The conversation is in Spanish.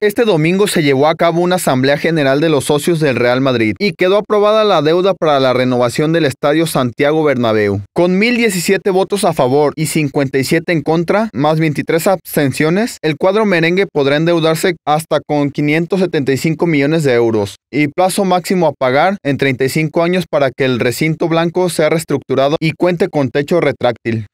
Este domingo se llevó a cabo una asamblea general de los socios del Real Madrid y quedó aprobada la deuda para la renovación del estadio Santiago Bernabéu. Con 1017 votos a favor y 57 en contra, más 23 abstenciones, el cuadro merengue podrá endeudarse hasta con 575 millones de euros y plazo máximo a pagar en 35 años para que el recinto blanco sea reestructurado y cuente con techo retráctil.